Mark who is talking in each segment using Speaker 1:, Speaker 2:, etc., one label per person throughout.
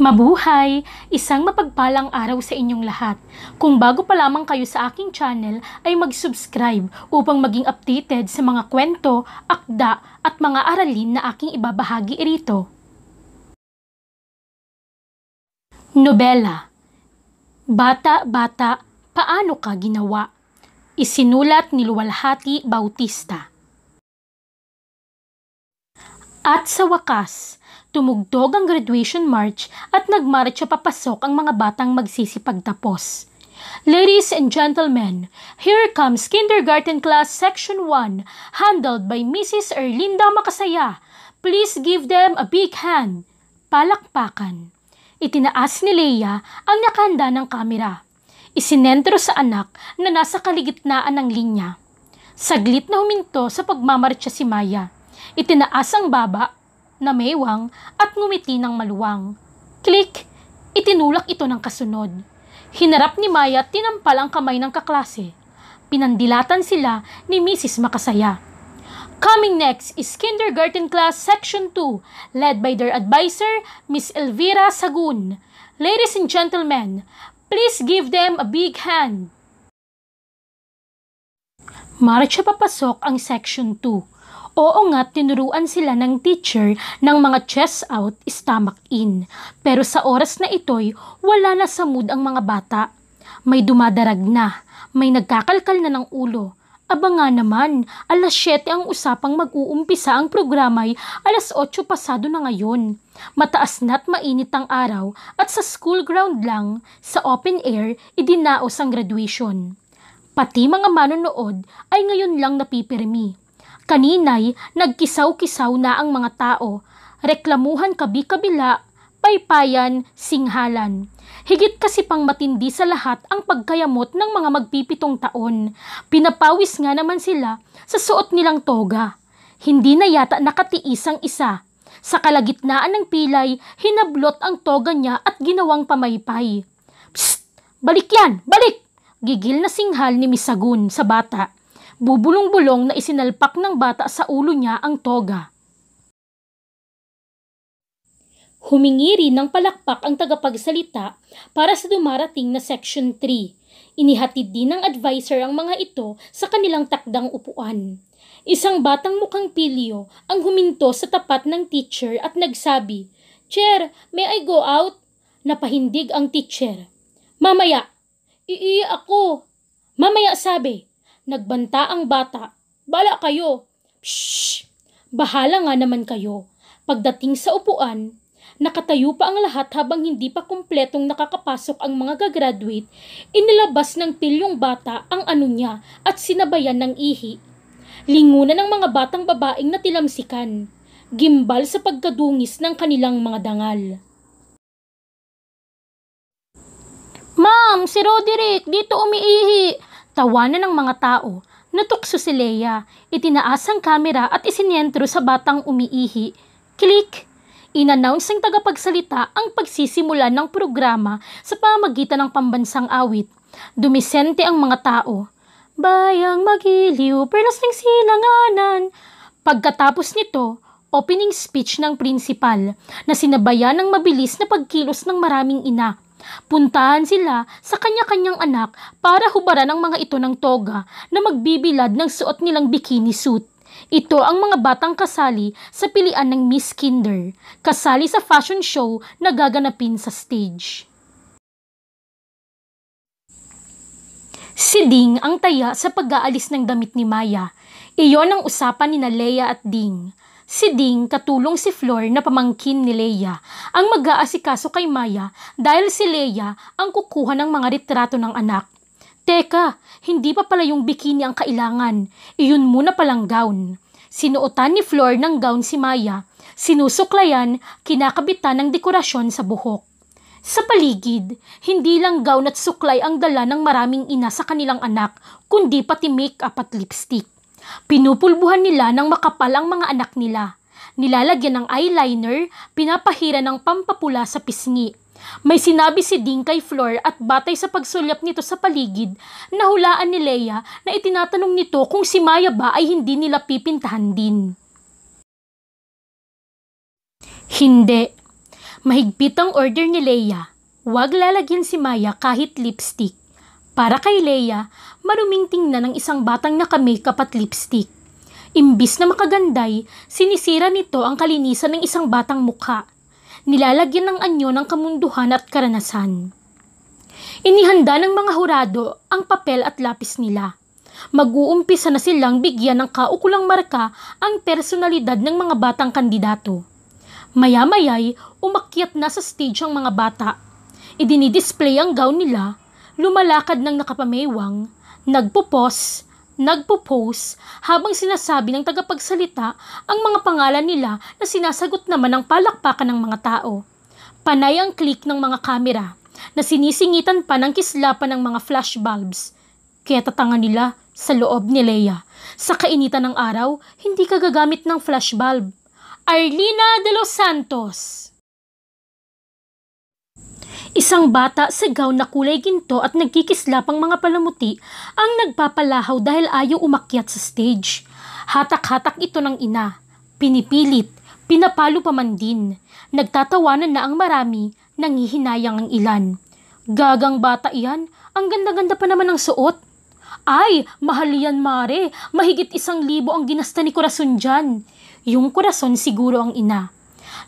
Speaker 1: Mabuhay! Isang mapagpalang araw sa inyong lahat. Kung bago pa lamang kayo sa aking channel ay mag-subscribe upang maging updated sa mga kwento, akda at mga aralin na aking ibabahagi rito. Nobela Bata, Bata, Paano Ka Ginawa? Isinulat ni Luwalhati Bautista At sa wakas, Tumugtog ang graduation march at nagmarcha papasok ang mga batang magsisipagtapos. Ladies and gentlemen, here comes Kindergarten Class Section 1, handled by Mrs. Erlinda Makasaya. Please give them a big hand. Palakpakan. Itinaas ni Leia ang nakahanda ng kamera. Isinentro sa anak na nasa kaligitnaan ng linya. Saglit na huminto sa pagmamarcha si Maya. Itinaas ang baba na maywang at ngumiti ng maluwang. Click! Itinulak ito ng kasunod. Hinarap ni Maya at tinampal ang kamay ng kaklase. Pinandilatan sila ni Mrs. Makasaya. Coming next is Kindergarten Class Section 2, led by their advisor, Miss Elvira Sagun. Ladies and gentlemen, please give them a big hand. Marcha papasok ang Section 2. Oo nga, tinuruan sila ng teacher ng mga chest out, stomach in. Pero sa oras na ito'y wala na sa mood ang mga bata. May dumadarag na, may nagkakalkal na ng ulo, Aba nga naman, alas 7 ang usapang mag-uumpisa ang programay, alas 8 pasado na ngayon. Mataas na't mainit ang araw at sa school ground lang, sa open air, idinaos ang graduation. Pati mga manonood ay ngayon lang napipirmi. Kaninay, nagkisaw-kisaw na ang mga tao, reklamuhan kabi-kabila, paypayan, singhalan. Higit kasi pang matindi sa lahat ang pagkayamot ng mga magpipitong taon. Pinapawis nga naman sila sa suot nilang toga. Hindi na yata nakatiis ang isa. Sa kalagitnaan ng pilay, hinablot ang toga niya at ginawang pamaypay. Psst! Balik yan! Balik! Gigil na singhal ni Misagun sa bata bubulong-bulong na isinalpak ng bata sa ulo niya ang toga. Humingi rin ng palakpak ang tagapagsalita para sa dumarating na Section 3. Inihatid din ng adviser ang mga ito sa kanilang takdang upuan. Isang batang mukhang pilyo ang huminto sa tapat ng teacher at nagsabi, Chair, may I go out? Napahindig ang teacher. Mamaya, iiyak ako. Mamaya sabi, Nagbanta ang bata. Bala kayo! Shh! Bahala nga naman kayo. Pagdating sa upuan, nakatayo pa ang lahat habang hindi pa kumpletong nakakapasok ang mga gagraduate, inilabas ng pilyong bata ang ano niya at sinabayan ng ihi. Lingunan ng mga batang babaeng na tilamsikan. gimbal sa pagkadungis ng kanilang mga dangal. Ma'am, si Roderick, dito umiihi. Tawanan ng mga tao, natukso si Leia, itinaas ang kamera at isinientro sa batang umiihi. Click! Inannounce ng tagapagsalita ang pagsisimula ng programa sa pamagitan ng pambansang awit. Dumisente ang mga tao. Bayang magiliw, perlas ng silanganan. Pagkatapos nito, opening speech ng principal na sinabayan ng mabilis na pagkilos ng maraming ina Puntahan sila sa kanya-kanyang anak para hubaran ang mga ito ng toga na magbibilad ng suot nilang bikini suit. Ito ang mga batang kasali sa pilian ng Miss Kinder, kasali sa fashion show na gaganapin sa stage. Si Ding ang taya sa pag-aalis ng damit ni Maya. Iyon ang usapan ni na Leia at Ding. Si Ding katulong si Flor na pamangkin ni Leia ang mag-aasikaso kay Maya dahil si Leia ang kukuha ng mga retrato ng anak. Teka, hindi pa pala yung bikini ang kailangan. Iyon muna palang gown. Sinuotan ni Flor ng gown si Maya. Sinusuklayan, kinakabitan ng dekorasyon sa buhok. Sa paligid, hindi lang gown at suklay ang dala ng maraming ina sa kanilang anak, kundi pati make-up at lipstick. Pinupulbuhan nila ng makapal ang mga anak nila. Nilalagyan ng eyeliner, pinapahira ng pampapula sa pisngi. May sinabi si Ding kay Flor at batay sa pagsulyap nito sa paligid, nahulaan ni Leia na itinatanong nito kung si Maya ba ay hindi nila pipintahan din. Hindi. Mahigpit ang order ni Leia. Huwag lalagyan si Maya kahit lipstick. Para kay Leia, maruming tingnan ng isang batang naka-makeup at lipstick. Imbis na makaganday, sinisira nito ang kalinisan ng isang batang mukha. Nilalagyan ng anyo ng kamunduhan at karanasan. Inihanda ng mga hurado ang papel at lapis nila. Mag-uumpisa na silang bigyan ng kaukulang marka ang personalidad ng mga batang kandidato. Maya-mayay, umakyat na sa stage ang mga bata. Idinidisplay ang gown nila Lumalakad ng nakapameywang, nagpupos, nagpupose habang sinasabi ng tagapagsalita ang mga pangalan nila na sinasagot naman ng palakpakan ng mga tao. Panay ang click ng mga kamera na sinisingitan pa ng kislapan ng mga flash bulbs. Kaya tatanga nila sa loob ni Leia. Sa kainitan ng araw, hindi ka gagamit ng flash bulb. Arlina de los Santos Isang bata sigaw na kulay ginto at nagkikislap ang mga palamuti ang nagpapalahaw dahil ayaw umakyat sa stage. Hatak-hatak ito ng ina. Pinipilit, pinapalo pa man din. Nagtatawanan na ang marami, nangihinayang ang ilan. Gagang bata iyan, ang ganda-ganda pa naman ng suot. Ay, mahal yan mare, mahigit isang libo ang ginasta ni Corazon dyan. Yung Corazon siguro ang ina.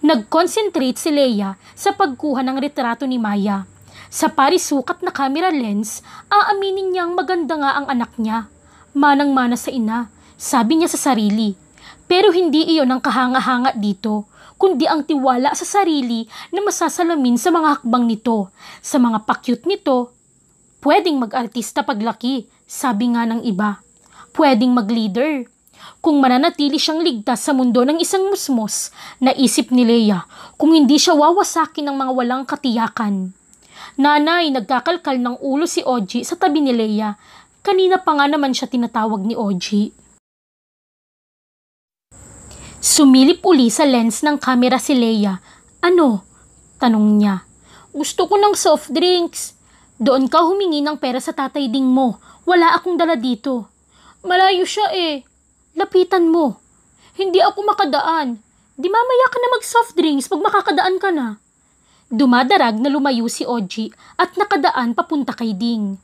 Speaker 1: Nag-concentrate si Leia sa pagkuha ng retrato ni Maya. Sa parisukat na camera lens, aaminin niyang maganda nga ang anak niya. Manang-mana sa ina, sabi niya sa sarili. Pero hindi iyon ang kahanga-hanga dito, kundi ang tiwala sa sarili na masasalamin sa mga hakbang nito, sa mga pakyut nito. Pwedeng mag-artista paglaki, sabi nga ng iba. Pwedeng mag-leader, kung mananatili siyang ligtas sa mundo ng isang musmos, naisip ni Leia kung hindi siya wawasakin ng mga walang katiyakan. Nanay, nagkakalkal ng ulo si Oji sa tabi ni Leia. Kanina pa nga naman siya tinatawag ni Oji. Sumilip uli sa lens ng kamera si Leia. Ano? Tanong niya. Gusto ko ng soft drinks. Doon ka humingi ng pera sa tatay ding mo. Wala akong dala dito. Malayo siya eh. Lapitan mo. Hindi ako makadaan. Di mamaya ka na mag soft drinks pag makakadaan ka na. Dumadarag na lumayo si Oji at nakadaan papunta kay Ding.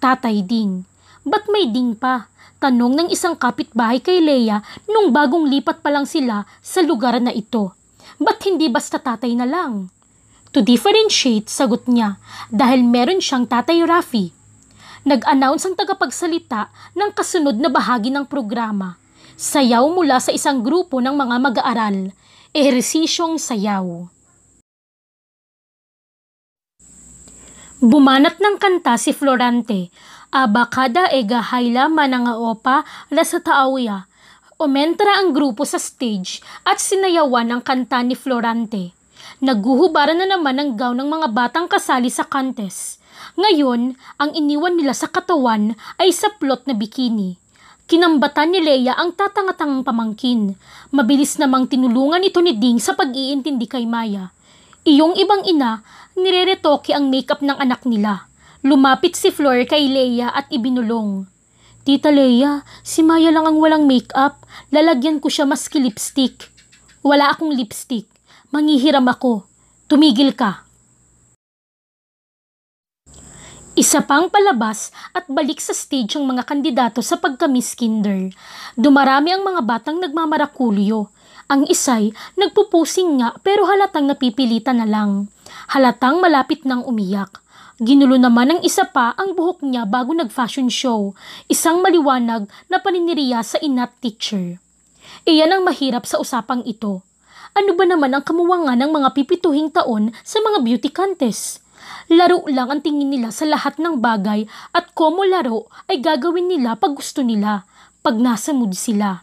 Speaker 1: Tatay Ding. Ba't may ding pa? Tanong ng isang kapitbahay kay Leia nung bagong lipat pa lang sila sa lugar na ito. Ba't hindi basta tatay na lang? To differentiate, sagot niya, dahil meron siyang tatay Rafi. Nag-announce ang tagapagsalita ng kasunod na bahagi ng programa Sayaw mula sa isang grupo ng mga mag-aaral, ehersisyong sayaw. Bumanat ng kanta si Florante, abakada ega hayla manangaopa taawya. Umentra ang grupo sa stage at sinayawan ang kanta ni Florante. Naguhubaran na naman ang gaw ng mga batang kasali sa kantes. Ngayon, ang iniwan nila sa katawan ay sa plot na bikini. Kinambatan ni Leia ang tatangatang pamangkin. Mabilis namang tinulungan ito ni Ding sa pag-iintindi kay Maya. Iyong ibang ina, nireretoke ang makeup ng anak nila. Lumapit si Flor kay Leia at ibinulong. Tita Leia, si Maya lang ang walang makeup. Lalagyan ko siya maski lipstick. Wala akong lipstick. Manghihiram ako. Tumigil ka. Isa pang palabas at balik sa stage ang mga kandidato sa pagka Kinder. Dumarami ang mga batang nagmamarakulyo. Ang isa'y nagpupusing nga pero halatang napipilita na lang. Halatang malapit nang umiyak. Ginulo naman ng isa pa ang buhok niya bago nag-fashion show, isang maliwanag na paniniriya sa inat teacher. Iyan ang mahirap sa usapang ito. Ano ba naman ang kamuwangan ng mga pipituhing taon sa mga beauty contest? Laro lang ang tingin nila sa lahat ng bagay at komo laro ay gagawin nila pag gusto nila, pag nasa mood sila.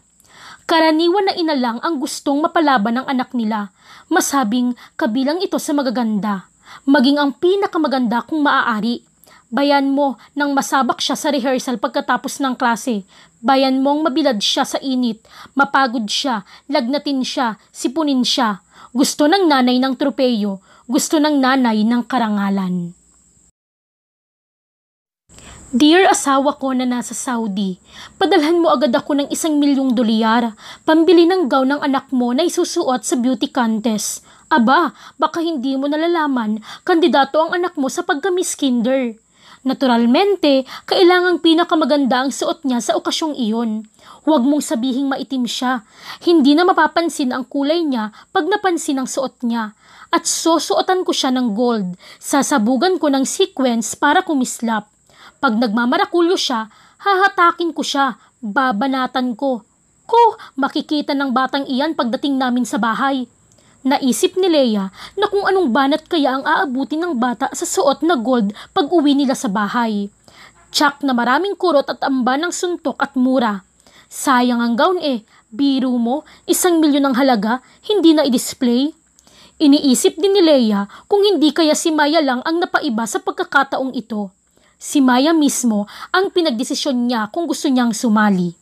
Speaker 1: Karaniwan na ina lang ang gustong mapalaban ng anak nila, masabing kabilang ito sa magaganda. Maging ang pinakamaganda kung maaari. Bayan mo nang masabak siya sa rehearsal pagkatapos ng klase. Bayan mong mabilad siya sa init, mapagod siya, lagnatin siya, sipunin siya. Gusto ng nanay ng tropeyo, gusto ng nanay ng karangalan. Dear asawa ko na nasa Saudi, padalhan mo agad ako ng isang milyong dolyar, pambili ng gown ng anak mo na isusuot sa beauty contest. Aba, baka hindi mo nalalaman, kandidato ang anak mo sa pagka-Miss Kinder. Naturalmente, kailangang pinakamaganda ang suot niya sa okasyong iyon. Huwag mong sabihing maitim siya. Hindi na mapapansin ang kulay niya pag napansin ang suot niya at susuotan ko siya ng gold. Sasabugan ko ng sequence para kumislap. Pag nagmamarakulyo siya, hahatakin ko siya, babanatan ko. Ko, makikita ng batang iyan pagdating namin sa bahay. Naisip ni Leia na kung anong banat kaya ang aabutin ng bata sa suot na gold pag uwi nila sa bahay. Tsak na maraming kurot at amba ng suntok at mura. Sayang ang gown eh, biro mo, isang milyon ang halaga, hindi na i-display. Iniisip din ni Leia kung hindi kaya si Maya lang ang napaiba sa pagkakataong ito. Si Maya mismo ang pinagdesisyon niya kung gusto niyang sumali.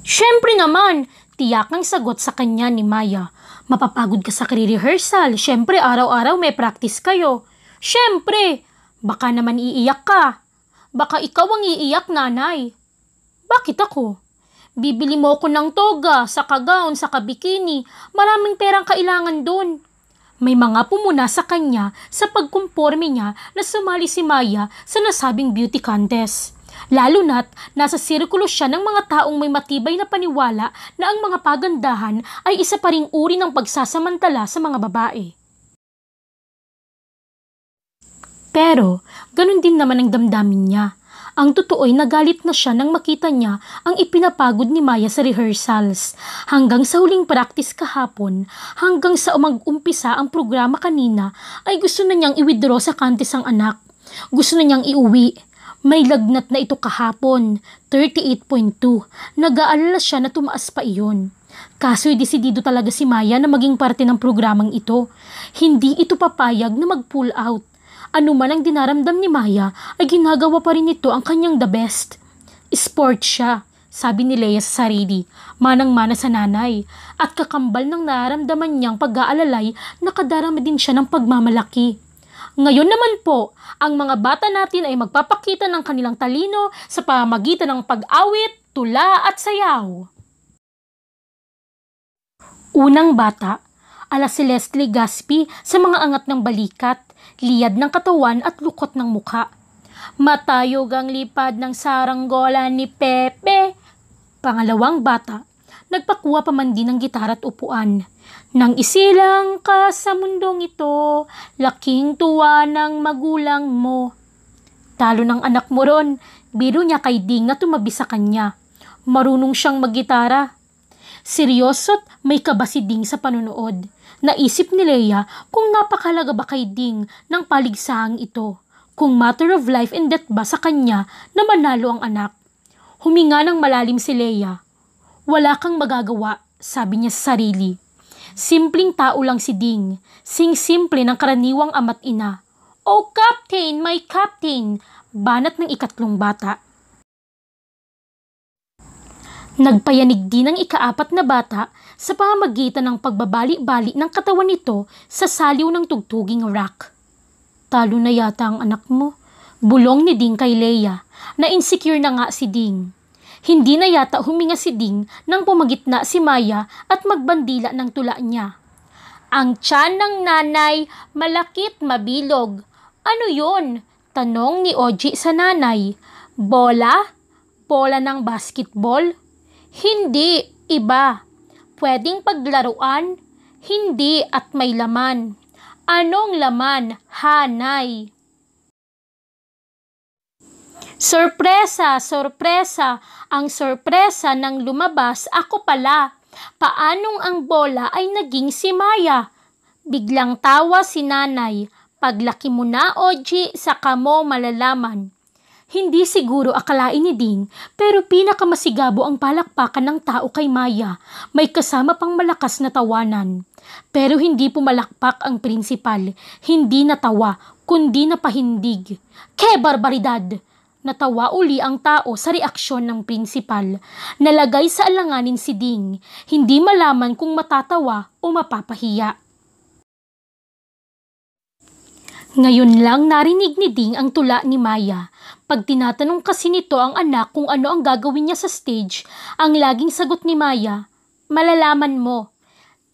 Speaker 1: Siyempre naman, tiyak ng sagot sa kanya ni Maya. Mapapagod ka sa kre-rehearsal, siyempre araw-araw may practice kayo. Siyempre, baka naman iiyak ka. Baka ikaw ang iiyak nanay. Bakit ako? Bibili mo ako ng toga, sa kagaon, sa kabikini. Maraming perang kailangan doon. May mga pumuna sa kanya sa pagkumporme niya na sumali si Maya sa nasabing beauty contest. Lalo na't nasa sirkulo siya ng mga taong may matibay na paniwala na ang mga pagandahan ay isa pa ring uri ng pagsasamantala sa mga babae. Pero, ganun din naman ang damdamin niya. Ang totoo'y nagalit na siya nang makita niya ang ipinapagod ni Maya sa rehearsals. Hanggang sa huling practice kahapon, hanggang sa umag-umpisa ang programa kanina, ay gusto na niyang i-withdraw sa kantis ang anak. Gusto na niyang iuwi. May lagnat na ito kahapon, 38.2. Nag-aalala siya na tumaas pa iyon. Kaso'y desidido talaga si Maya na maging parte ng programang ito. Hindi ito papayag na mag-pull out. Anuman ang dinaramdam ni Maya ay ginagawa pa rin nito ang kanyang the best. Sport siya, sabi ni Leia sa sarili, manang-mana sa nanay, at kakambal ng naramdaman niyang pag-aalalay nakadarama din siya ng pagmamalaki. Ngayon naman po, ang mga bata natin ay magpapakita ng kanilang talino sa pamagitan ng pag-awit, tula at sayaw. Unang bata, ala si Leslie Gaspi sa mga angat ng balikat liyad ng katawan at lukot ng mukha. Matayog ang lipad ng saranggola ni Pepe. Pangalawang bata, nagpakuha pa man din ng gitara at upuan. Nang isilang ka sa mundong ito, laking tuwa ng magulang mo. Talo ng anak mo ron, biro niya kay Ding na tumabi sa kanya. Marunong siyang maggitara. Seryoso't may kaba Ding sa panonood. Naisip ni Leia kung napakalaga ba kay Ding ng paligsaang ito, kung matter of life and death ba sa kanya na manalo ang anak. Huminga ng malalim si Leia. Wala kang magagawa, sabi niya sa sarili. Simpleng tao lang si Ding, sing-simple ng karaniwang ama't ina. Oh, Captain! My Captain! Banat ng ikatlong bata. Nagpayanig din ang ikaapat na bata sa pamagitan ng pagbabali-bali ng katawan nito sa saliw ng tugtuging rock. Talo na yata ang anak mo. Bulong ni Ding kay Leia na insecure na nga si Ding. Hindi na yata huminga si Ding nang pumagitna si Maya at magbandila ng tula niya. Ang tiyan ng nanay malakit mabilog. Ano yon? Tanong ni Oji sa nanay. Bola? Bola ng basketball? Hindi, iba. Pwedeng paglaruan, hindi at may laman. Anong laman? Hanay. Sorpresa, sorpresa, ang sorpresa ng lumabas ako pala. Paanong ang bola ay naging si Maya? Biglang tawa si nanay. Paglaki mo na, Oji, saka mo malalaman. Hindi siguro akalain ni Ding pero pinakamasigabo ang palakpakan ng tao kay Maya. May kasama pang malakas na tawanan. Pero hindi pumalakpak ang prinsipal. Hindi natawa, kundi napahindig. Ke barbaridad! Natawa uli ang tao sa reaksyon ng prinsipal. Nalagay sa alanganin si Ding. Hindi malaman kung matatawa o mapapahiya. Ngayon lang narinig ni Ding ang tula ni Maya. Pag tinatanong kasi nito ang anak kung ano ang gagawin niya sa stage, ang laging sagot ni Maya, malalaman mo.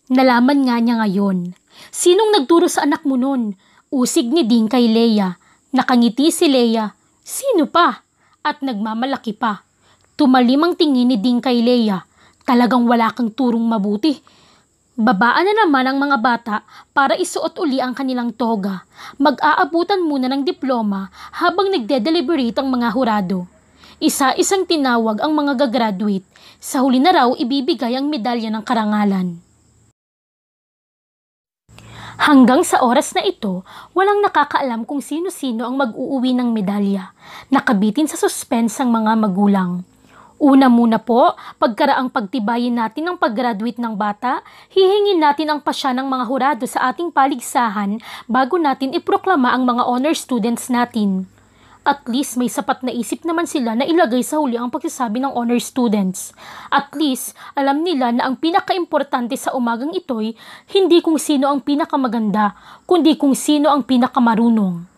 Speaker 1: Nalaman nga niya ngayon. Sinong nagturo sa anak mo nun? Usig ni Ding kay Leia. Nakangiti si Leia. Sino pa? At nagmamalaki pa. Tumalim ang tingin ni Ding kay Leia. Talagang wala kang turong mabuti. Babaan na naman ang mga bata para isuot uli ang kanilang toga. Mag-aabutan muna ng diploma habang nagde-deliberate ang mga hurado. Isa-isang tinawag ang mga gagraduate. Sa huli na raw ibibigay ang medalya ng karangalan. Hanggang sa oras na ito, walang nakakaalam kung sino-sino ang mag-uuwi ng medalya. Nakabitin sa suspense ang mga magulang. Una muna po, pagkaraang pagtibayin natin ang graduate ng bata, hihingin natin ang pasya ng mga hurado sa ating paligsahan bago natin iproklama ang mga honor students natin. At least may sapat na isip naman sila na ilagay sa huli ang pagsasabi ng honor students. At least alam nila na ang pinakaimportante sa umagang ito'y hindi kung sino ang pinakamaganda, kundi kung sino ang pinakamarunong.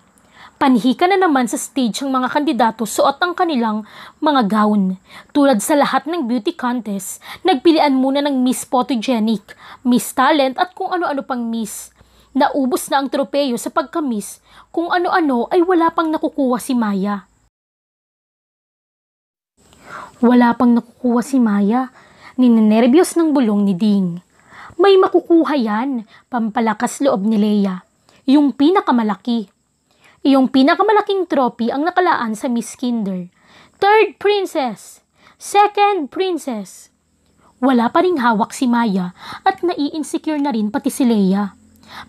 Speaker 1: Panhika na naman sa stage ang mga kandidato suot ang kanilang mga gown. Tulad sa lahat ng beauty contest, nagpilian muna ng Miss Photogenic, Miss Talent at kung ano-ano pang Miss. Naubos na ang tropeyo sa pagkamis, kung ano-ano ay wala pang nakukuha si Maya. Wala pang nakukuha si Maya, ninenerbiyos ng bulong ni Ding. May makukuha yan, pampalakas loob ni Leia. Yung pinakamalaki. Iyong pinakamalaking trophy ang nakalaan sa Miss Kinder. Third princess. Second princess. Wala pa ring hawak si Maya at nai-insecure na rin pati si Leia.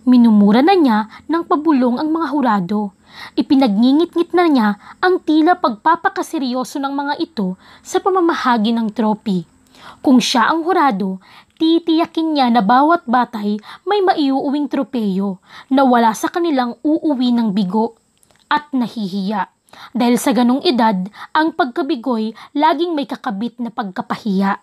Speaker 1: Minumura na niya ng pabulong ang mga hurado. Ipinagningit-ngit na niya ang tila pagpapakaseryoso ng mga ito sa pamamahagi ng trophy. Kung siya ang hurado, titiyakin niya na bawat batay may maiuuwing tropeyo na wala sa kanilang uuwi ng bigo at nahihiya. Dahil sa ganong edad, ang pagkabigoy laging may kakabit na pagkapahiya.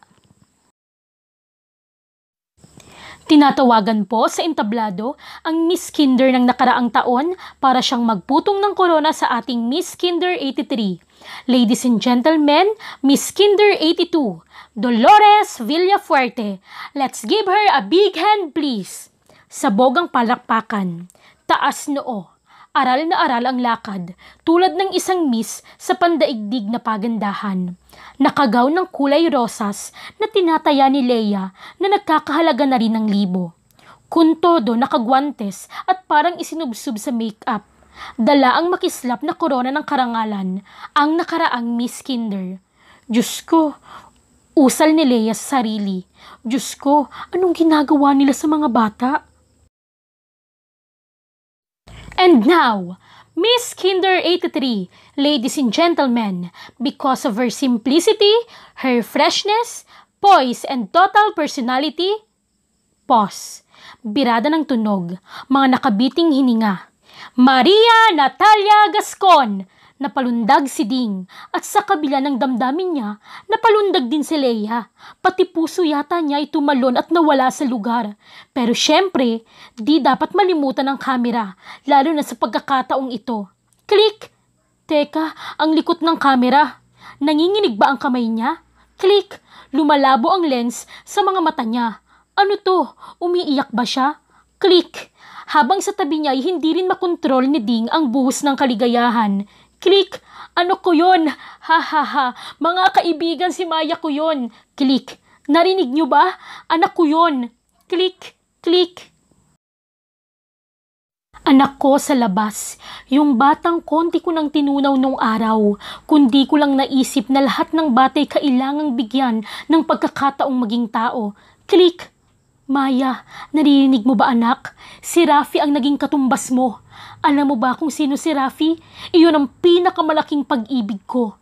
Speaker 1: Tinatawagan po sa entablado ang Miss Kinder ng nakaraang taon para siyang magputong ng korona sa ating Miss Kinder 83. Ladies and gentlemen, Miss Kinder 82, Dolores Villafuerte. Let's give her a big hand please. Sa Sabogang palakpakan. Taas noo aral na aral ang lakad, tulad ng isang miss sa pandaigdig na pagandahan. Nakagaw ng kulay rosas na tinataya ni Leia na nagkakahalaga na rin ng libo. Kuntodo nakagwantes at parang isinubsob sa make-up. Dala ang makislap na korona ng karangalan, ang nakaraang Miss Kinder. Diyos ko, usal ni Leia sa sarili. Diyos ko, anong ginagawa nila sa mga bata? And now, Miss Kinder 83, ladies and gentlemen, because of her simplicity, her freshness, poise, and total personality, pause, birada ng tunog, mga nakabiting hininga. Maria Natalia Gascon, Napalundag si Ding at sa kabila ng damdamin niya, napalundag din si Leia. Pati puso yata niya ay tumalon at nawala sa lugar. Pero syempre, di dapat malimutan ang kamera, lalo na sa pagkakataong ito. Click! Teka, ang likot ng kamera. Nanginginig ba ang kamay niya? Click! Lumalabo ang lens sa mga mata niya. Ano to? Umiiyak ba siya? Click! Habang sa tabi niya ay hindi rin makontrol ni Ding ang buhos ng kaligayahan. Click! Ano ko yun? Ha ha ha! Mga kaibigan, si Maya ko yun! Click! Narinig nyo ba? Anak ko yun! Click! Click! Anak ko sa labas, yung batang konti ko nang tinunaw nung araw, kundi ko lang naisip na lahat ng batay kailangang bigyan ng pagkakataong maging tao. Click! Maya, narinig mo ba anak? Si Rafi ang naging katumbas mo. Alam mo ba kung sino si Rafi? Iyon ang pinakamalaking pag-ibig ko.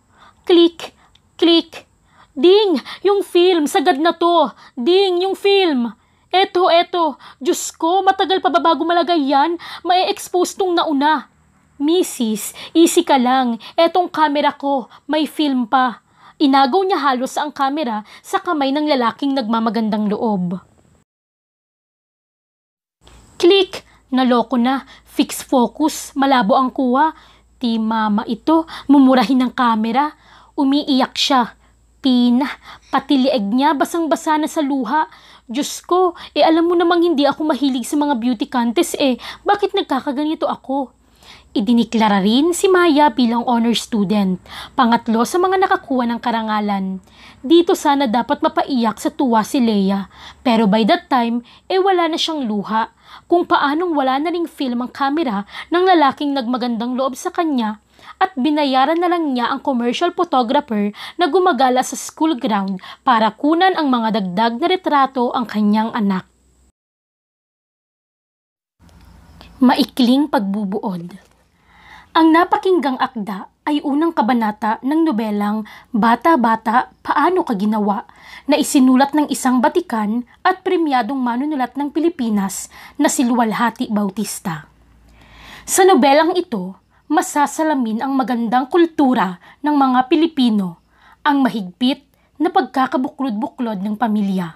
Speaker 1: Click, click. Ding, yung film, sagad na to. Ding, yung film. Eto, eto. Diyos ko, matagal pa ba bago malagay yan? Mae-expose tong nauna. Mrs., easy ka lang. Etong kamera ko, may film pa. Inagaw niya halos ang kamera sa kamay ng lalaking nagmamagandang loob. Click! Naloko na. Fix focus. Malabo ang kuha. Ti mama ito. Mumurahin ng kamera. Umiiyak siya. Pina. Patilieg niya. Basang-basa na sa luha. Diyos ko, eh alam mo namang hindi ako mahilig sa mga beauty contest eh. Bakit nagkakaganito ako? Idiniklara rin si Maya bilang honor student, pangatlo sa mga nakakuha ng karangalan. Dito sana dapat mapaiyak sa tuwa si Leia, pero by that time, eh wala na siyang luha. Kung paanong wala na ring film ang kamera ng lalaking nagmagandang loob sa kanya at binayaran na lang niya ang commercial photographer na gumagala sa school ground para kunan ang mga dagdag na retrato ang kanyang anak. Maikling pagbubuod ang napakinggang akda ay unang kabanata ng nobelang Bata-Bata Paano Ka Ginawa na isinulat ng isang Batikan at premyadong manunulat ng Pilipinas na si Luwalhati Bautista. Sa nobelang ito, masasalamin ang magandang kultura ng mga Pilipino, ang mahigpit na pagkakabuklod-buklod ng pamilya.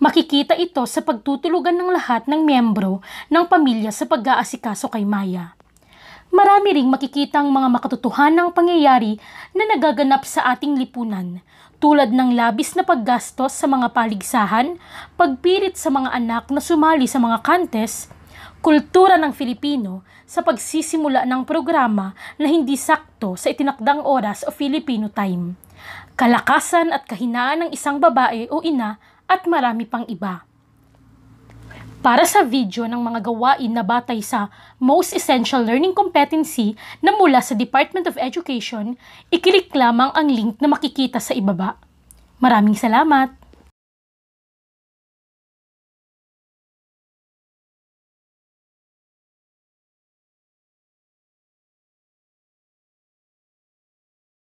Speaker 1: Makikita ito sa pagtutulugan ng lahat ng miyembro ng pamilya sa pag-aasikaso kay Maya marami ring makikitang mga makatotohanang pangyayari na nagaganap sa ating lipunan tulad ng labis na paggastos sa mga paligsahan, pagpilit sa mga anak na sumali sa mga kantes, kultura ng Filipino sa pagsisimula ng programa na hindi sakto sa itinakdang oras o Filipino time, kalakasan at kahinaan ng isang babae o ina at marami pang iba para sa video ng mga gawain na batay sa Most Essential Learning Competency na mula sa Department of Education, ikilik lamang ang link na makikita sa ibaba. Maraming salamat!